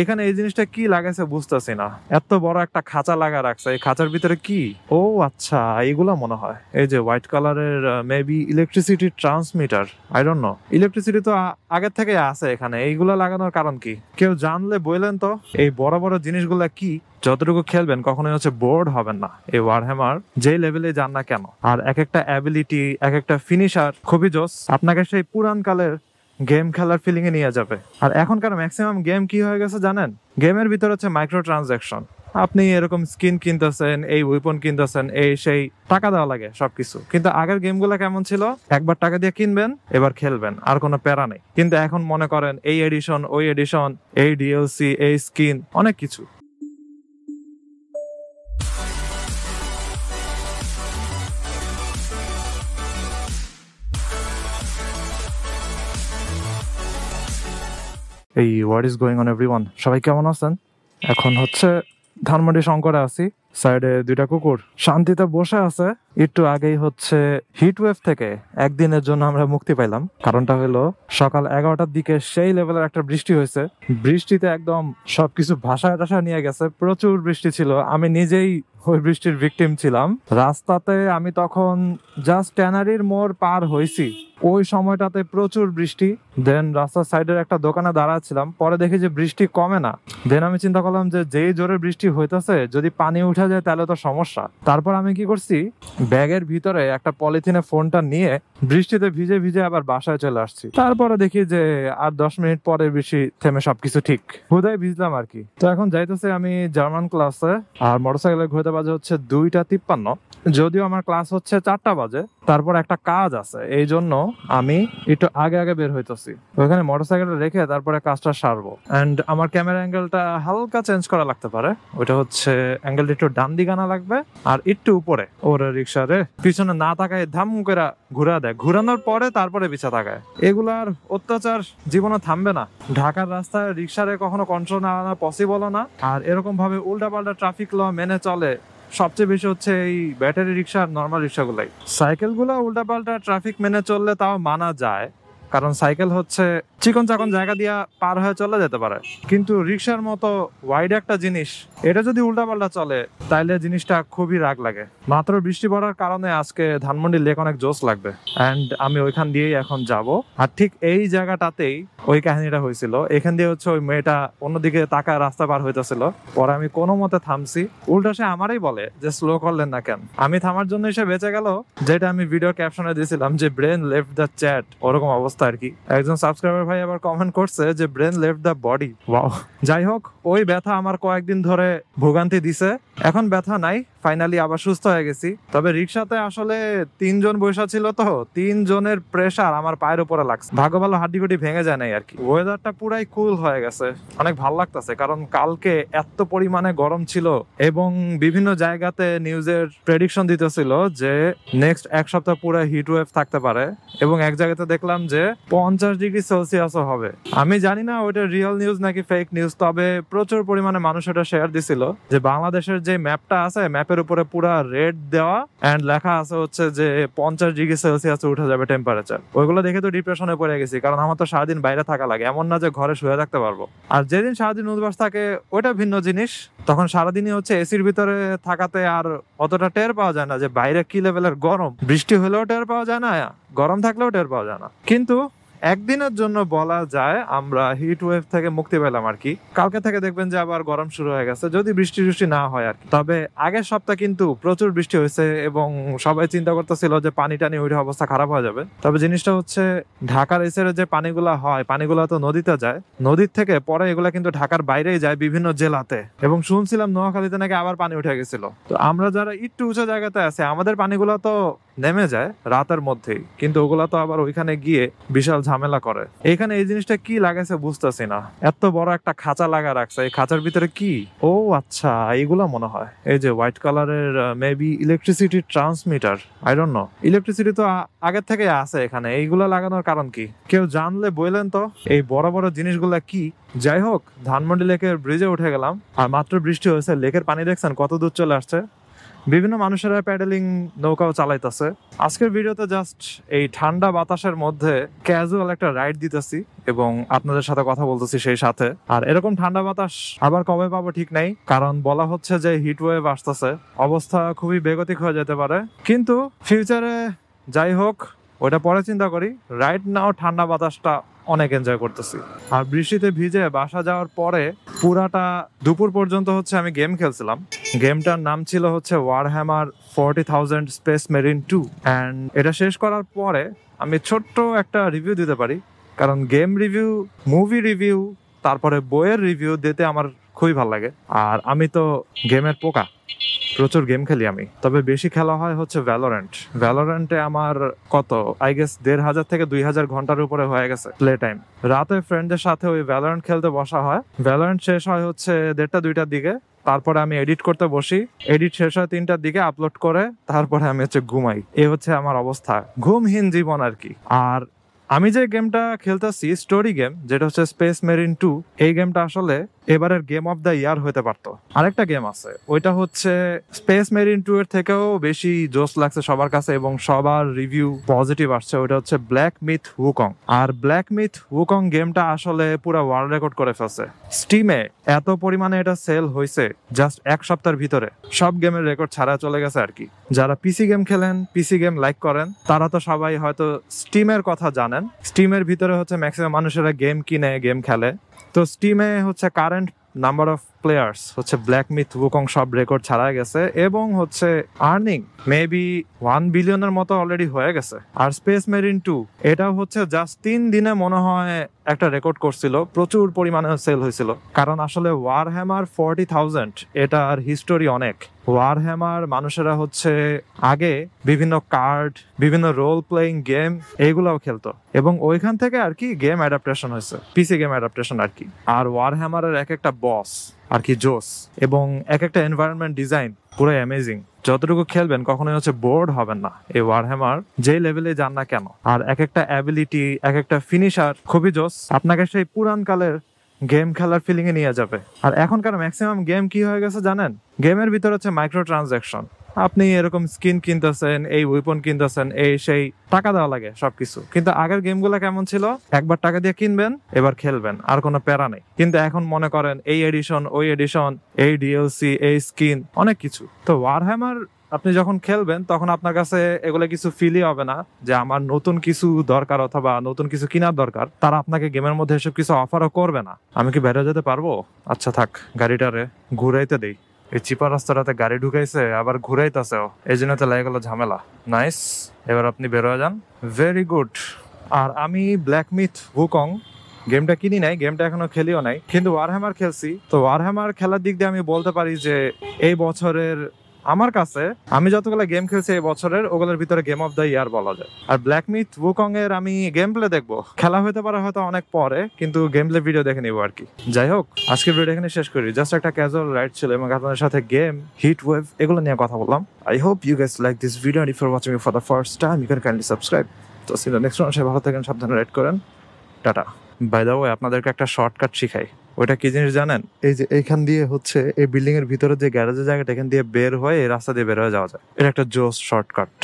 এখানে এই জিনিসটা কি লাগাইছে বুঝতেছি না এত বড় একটা খাঁচা লাগা রাখছে এই খাঁচার ভিতরে কি ও আচ্ছা এইগুলা মনে হয় এই যে হোয়াইট কালারের maybe electricity transmitter I don't know electricity তো আগের থেকে আছে এখানে এইগুলা লাগানোর কারণ কি কেউ জানলে বললেন তো এই বড় বড় জিনিসগুলা কি যতটুকু খেলবেন কখনোই হচ্ছে বোর্ড হবেন না এই ওয়ারহ্যামার যে লেভেলে যান না কেন আর এক একটা অ্যাবিলিটি এক একটা ফিনিশার খুবই জোস আপনাকে সেই পুরান কালের গেম খেলার ফিলিং এ নিয়ে যাবে আর এখনকার ম্যাক্সিমাম গেম কি হয়ে গেছে জানেন গেমের ভিতর হচ্ছে মাইক্রো ট্রানজাকশন আপনি এরকম স্কিন কিনতেছেন এই উইপন কিনতেছেন এই সেই টাকা দেওয়া লাগে সবকিছু কিন্তু আগের গেম গুলা কেমন ছিল একবার টাকা দিয়ে কিনবেন এবার খেলবেন আর কোনো প্যারা নেই কিন্তু এখন মনে করেন এই এডিশন ওই এডিশন এই ডিএলসি এই স্কিন অনেক কিছু এই what is going on one সবাই কেমন আছেন এখন হচ্ছে ধানমন্ডি শঙ্করে আছি সাইডে দুইটা কুকুর শান্তিতে বসে আছে একটু আগেই হচ্ছে হিট ওয়েভ থেকে একদিনের জন্য আমরা মুক্তি পাইলাম কারণটা হলো সকাল এগারোটার দিকে সেই লেভেলের একটা বৃষ্টি হয়েছে বৃষ্টিতে একদম সবকিছু ভাষা টাসা নিয়ে গেছে প্রচুর বৃষ্টি ছিল আমি নিজেই ওই বৃষ্টির ভিকটিম ছিলাম রাস্তাতে আমি তখন জাস্ট ট্যানারির মোড় পার হয়েছি ওই সময়টাতে প্রচুর বৃষ্টি দেন রাস্তার সাইডের একটা দোকানে দাঁড়াচ্ছিলাম পরে দেখি যে বৃষ্টি কমে না দেন আমি চিন্তা করলাম যে যেই জোরে বৃষ্টি হইতেছে যদি পানি উঠে যায় তাহলে তো সমস্যা তারপর আমি কি করছি ব্যাগের ভিতরে একটা পলিথিনে ফোনটা নিয়ে বৃষ্টিতে ভিজে ভিজে আবার বাসায় চলে আসছি তারপরে দেখি যে আর দশ মিনিট পরে বৃষ্টি থেমে সবকিছু ঠিক বোধহয় ভিজলাম আর কি তো এখন যাইতেছে আমি জার্মান ক্লাসে আর মোটরসাইকেলে ঘুরতে বাজে হচ্ছে দুইটা তিপ্পান্ন যদিও আমার ক্লাস হচ্ছে চারটা বাজে তারপর একটা কাজ আছে এই জন্য আমি একটু আগে আগে বের হইতেছি ওইখানে মোটরসাইকেলটা রেখে তারপরে কাজটা সারবো অ্যান্ড আমার ক্যামেরা অ্যাঙ্গেলটা হালকা চেঞ্জ করা লাগতে পারে ওইটা হচ্ছে অ্যাঙ্গেলটা একটু ডান দিকে আনা লাগবে আর একটু উপরে ওর রে পিছনে না তাকায় ধাম করা ঘুরা দেয় ঘুরানোর পরে তারপরে পিছা তাকায় এগুলার অত্যাচার জীবনে থামবে না ঢাকার রাস্তায় রিক্সারে কখনো কন্ট্রোল না আনা পসিবলও না আর এরকম ভাবে উল্টা পাল্টা ট্রাফিক ল মেনে চলে সবচেয়ে বেশি হচ্ছে এই ব্যাটারি রিক্সা আর নর্মাল রিক্সাগুলাই সাইকেলগুলো উল্টাপাল্টা ট্রাফিক মেনে চললে তাও মানা যায় কারণ সাইকেল হচ্ছে চিকন চাকন জায়গা দিয়া পার হয়ে চলে যেতে পারে কিন্তু রিক্সার মতো ওয়াইড একটা জিনিস এটা যদি উল্টাপাল্টা চলে তাইলে জিনিসটা খুবই রাগ লাগে মাত্র বৃষ্টি পড়ার কারণে আজকে ধানমন্ডি লেক অনেক জোস লাগবে অ্যান্ড আমি ওইখান দিয়েই এখন যাব আর ঠিক এই জায়গাটাতেই ওই কাহিনীটা হয়েছিল এখান দিয়ে হচ্ছে ওই মেয়েটা অন্যদিকে তাকা রাস্তা পার হইতেছিল পরে আমি কোনো মতে থামছি উল্টা সে আমারই বলে যে স্লো করলেন না কেন আমি থামার জন্য এসে বেঁচে গেল যেটা আমি ভিডিও ক্যাপশনে দিয়েছিলাম যে ব্রেন লেফট দ্য চ্যাট ওরকম অবস্থা অবস্থা আর কি একজন সাবস্ক্রাইবার ভাই আবার কমেন্ট করছে যে brain left the body wow যাই হোক ওই ব্যথা আমার কয়েকদিন ধরে ভোগান্তি দিছে এখন ব্যথা নাই ফাইনালি আবার সুস্থ হয়ে গেছি তবে রিক্সাতে আসলে তিনজন বৈশা ছিল তো তিনজনের প্রেশার আমার পায়ের উপরে লাগছে ভাগ্য ভালো হাড্ডিগুটি ভেঙে যায় নাই আর কি ওয়েদারটা পুরাই কুল হয়ে গেছে অনেক ভাল লাগতেছে কারণ কালকে এত পরিমাণে গরম ছিল এবং বিভিন্ন জায়গাতে নিউজের প্রেডিকশন দিতেছিল যে নেক্সট এক সপ্তাহ পুরো হিট ওয়েভ থাকতে পারে এবং এক জায়গাতে দেখলাম যে পঞ্চাশ ডিগ্রি সেলসিয়াসও হবে আমি জানি না ওইটা রিয়েল নিউজ নাকি ফেক নিউজ তবে প্রচুর পরিমাণে মানুষ এটা শেয়ার দিছিল যে বাংলাদেশের যে ম্যাপটা আছে ম্যাপের উপরে পুরো রেড দেওয়া অ্যান্ড লেখা আছে হচ্ছে যে পঞ্চাশ ডিগ্রি সেলসিয়াস উঠে যাবে টেম্পারেচার ওইগুলো দেখে তো ডিপ্রেশনে পড়ে গেছি কারণ আমার তো সারাদিন বাইরে থাকা লাগে এমন না যে ঘরে শুয়ে থাকতে পারবো আর যেদিন সারাদিন উদ্বাস থাকে ওইটা ভিন্ন জিনিস তখন সারাদিনই হচ্ছে এসির ভিতরে থাকাতে আর অতটা টের পাওয়া যায় না যে বাইরে কি লেভেলের গরম বৃষ্টি হলেও টের পাওয়া যায় না গরম থাকলেও টের পাওয়া যায় না কিন্তু একদিনের জন্য বলা যায় আমরা হিট ওয়েভ থেকে মুক্তি পেলাম আর কি কালকে থেকে দেখবেন যে আবার গরম শুরু হয়ে গেছে যদি বৃষ্টি বৃষ্টি না হয় আর কি তবে আগের সপ্তাহ কিন্তু প্রচুর বৃষ্টি হয়েছে এবং সবাই চিন্তা করতেছিল যে পানি টানি উঠে অবস্থা খারাপ হয়ে যাবে তবে জিনিসটা হচ্ছে ঢাকার এসের যে পানিগুলা হয় পানিগুলো তো নদীতে যায় নদীর থেকে পরে এগুলা কিন্তু ঢাকার বাইরেই যায় বিভিন্ন জেলাতে এবং শুনছিলাম নোয়াখালীতে নাকি আবার পানি উঠে গেছিল তো আমরা যারা একটু উঁচু জায়গাতে আছে আমাদের পানিগুলো তো নেমে যায় রাতের মধ্যেই কিন্তু ওগুলা তো আবার ওইখানে গিয়ে বিশাল ঝামেলা করে এখানে এই জিনিসটা কি লাগাইছে বুঝতেছি না এত বড় একটা খাঁচা লাগা রাখছে এই খাঁচার ভিতরে কি ও আচ্ছা এইগুলা মনে হয় এই যে হোয়াইট কালারের maybe electricity transmitter I don't know electricity তো আগের থেকে আছে এখানে এইগুলা লাগানোর কারণ কি কেউ জানলে বললেন তো এই বড় বড় জিনিসগুলা কি যাই হোক ধানমন্ডি লেকের ব্রিজে উঠে গেলাম আর মাত্র বৃষ্টি হয়েছে লেকের পানি দেখছেন কত দূর চলে আসছে বিভিন্ন মানুষেরা প্যাডেলিং নৌকাও চালাইতেছে আজকের ভিডিওতে জাস্ট এই ঠান্ডা বাতাসের মধ্যে ক্যাজুয়াল একটা রাইড দিতেছি এবং আপনাদের সাথে কথা বলতেছি সেই সাথে আর এরকম ঠান্ডা বাতাস আবার কবে পাবো ঠিক নাই কারণ বলা হচ্ছে যে হিট ওয়েভ আসতেছে অবস্থা খুবই বেগতিক হয়ে যেতে পারে কিন্তু ফিউচারে যাই হোক ওইটা পরে চিন্তা করি রাইট নাও ঠান্ডা বাতাসটা অনেক এনজয় করতেছি আর বৃষ্টিতে ভিজে বাসা যাওয়ার পরে পুরাটা দুপুর পর্যন্ত হচ্ছে আমি গেম খেলছিলাম গেমটার নাম ছিল হচ্ছে Warhammer forty thousand space marine two and এটা শেষ করার পরে আমি ছোট্ট একটা রিভিউ দিতে পারি কারণ গেম রিভিউ মুভি রিভিউ তারপরে বইয়ের রিভিউ দিতে আমার খুবই ভাল লাগে আর আমি তো গেমের পোকা প্রচুর গেম খেলি আমি তবে বেশি খেলা হয় হচ্ছে ভ্যালোরেন্ট ভ্যালোরেন্টে আমার কত আই গেস দেড় হাজার থেকে দুই হাজার ঘন্টার উপরে হয়ে গেছে প্লে টাইম রাতে ফ্রেন্ডদের সাথে ওই ভ্যালোরেন্ট খেলতে বসা হয় ভ্যালোরেন্ট শেষ হয় হচ্ছে দেড়টা দুইটার দিকে তারপরে আমি এডিট করতে বসি এডিট শেষ হয় তিনটার দিকে আপলোড করে তারপরে আমি হচ্ছে ঘুমাই এ হচ্ছে আমার অবস্থা ঘুমহীন জীবন আর কি আর আমি যে গেমটা খেলতেছি স্টোরি গেম যেটা হচ্ছে স্পেস মেরিন টু এই গেমটা আসলে এবারের গেম অফ দ্য ইয়ার হতে পারতো আরেকটা গেম আছে ওইটা হচ্ছে স্পেস মেরিন টু এর থেকেও বেশি জোস লাগছে সবার কাছে এবং সবার রিভিউ পজিটিভ আসছে ওইটা হচ্ছে ব্ল্যাক মিথ হুকং আর ব্ল্যাক মিথ হুকং গেমটা আসলে পুরো ওয়ার্ল্ড রেকর্ড করে ফেলছে স্টিমে এত পরিমাণে এটা সেল হয়েছে জাস্ট এক সপ্তাহের ভিতরে সব গেমের রেকর্ড ছাড়া চলে গেছে আর কি যারা পিসি গেম খেলেন পিসি গেম লাইক করেন তারা তো সবাই হয়তো স্টিমের কথা জানে জানেন স্টিমের ভিতরে হচ্ছে ম্যাক্সিমাম মানুষেরা গেম কিনে গেম খেলে তো স্টিমে হচ্ছে কারেন্ট নাম্বার অফ প্লেয়ার্স হচ্ছে ব্ল্যাক মিথ ওকং সব রেকর্ড ছাড়া গেছে এবং হচ্ছে আর্নিং মেবি ওয়ান বিলিয়নের মতো অলরেডি হয়ে গেছে আর স্পেস মেরিন টু এটা হচ্ছে জাস্ট তিন দিনে মনে হয় একটা রেকর্ড করছিল প্রচুর পরিমাণে সেল হয়েছিল কারণ আসলে ওয়ার হ্যামার ফর্টি থাউজেন্ড এটার হিস্টোরি অনেক ওয়ার হ্যামার মানুষেরা হচ্ছে আগে বিভিন্ন কার্ড বিভিন্ন রোল প্লেইং গেম এইগুলাও খেলতো এবং ওইখান থেকে আর কি গেম অ্যাডাপ্টেশন হয়েছে পিসি গেম অ্যাডাপ্টেশন আর কি আর ওয়ার হ্যামারের এক একটা বস আর কি জোস এবং এক একটা এনভায়রনমেন্ট ডিজাইন পুরো অ্যামেজিং যতটুকু খেলবেন কখনোই হচ্ছে বোর্ড হবেন না এই ওয়ারহ্যামার যে লেভেলে যান না কেন আর এক একটা অ্যাবিলিটি এক একটা ফিনিশার খুবই জোস আপনাকে সেই পুরান কালের গেম খেলার ফিলিং এ নিয়ে যাবে আর এখনকার ম্যাক্সিমাম গেম কি হয়ে গেছে জানেন গেমের ভিতর হচ্ছে মাইক্রো ট্রানজ্যাকশন আপনি এরকম স্কিন কিনতেছেন এই উইপন কিনতেছেন এই সেই টাকা দেওয়া লাগে সবকিছু কিন্তু আগের গেম গুলা কেমন ছিল একবার টাকা দিয়ে কিনবেন এবার খেলবেন আর কোনো প্যারা নেই কিন্তু এখন মনে করেন এই এডিশন ওই এডিশন এই ডিএলসি এই স্কিন অনেক কিছু তো ওয়ারহ্যামার আপনি যখন খেলবেন তখন আপনার কাছে এগুলো কিছু ফিলই হবে না যে আমার নতুন কিছু দরকার অথবা নতুন কিছু কেনার দরকার তারা আপনাকে গেমের মধ্যে এসব কিছু অফারও করবে না আমি কি বেরো যেতে পারবো আচ্ছা থাক গাড়িটারে ঘুরাইতে দেই এই চিপা রাস্তাটাতে গাড়ি ঢুকাইছে আবার ঘুরাইতেছে এই জন্য তো লাগে গেল ঝামেলা নাইস এবার আপনি বেরোয় যান ভেরি গুড আর আমি ব্ল্যাক মিথ হুকং গেমটা কিনি নাই গেমটা এখনো খেলিও নাই কিন্তু ওয়ারহ্যামার খেলছি তো ওয়ারহ্যামার খেলার দিক দিয়ে আমি বলতে পারি যে এই বছরের আমার কাছে আমি যতগুলো গেম খেলছি এই বছরের ওগুলোর ভিতরে গেম অফ দ্য ইয়ার বলা যায় আর ব্ল্যাক মিথ ওকং এর আমি গেম প্লে দেখবো খেলা হতে পারে হয়তো অনেক পরে কিন্তু গেম প্লে ভিডিও দেখে নিবো আর কি যাই হোক আজকের ভিডিও এখানে শেষ করি জাস্ট একটা ক্যাজুয়াল রাইড ছিল এবং আপনাদের সাথে গেম হিট ওয়েভ এগুলো নিয়ে কথা বললাম I hope you guys like this video if you're watching for the first time you can kindly subscribe to সিনা নেক্সট রাউন্ড ভালো থাকেন সাবধানে রাইড করেন টাটা বাই দ্য ওয়ে আপনাদেরকে একটা শর্টকাট শিখাই ওটা কি জিনিস জানেন এই যে এইখান দিয়ে হচ্ছে এই বিল্ডিং এর ভিতরে যে গ্যারেজের জায়গাটা এখান দিয়ে বের হয়ে রাস্তা দিয়ে বের হয়ে যাওয়া যায় এটা একটা জোস শর্টকাট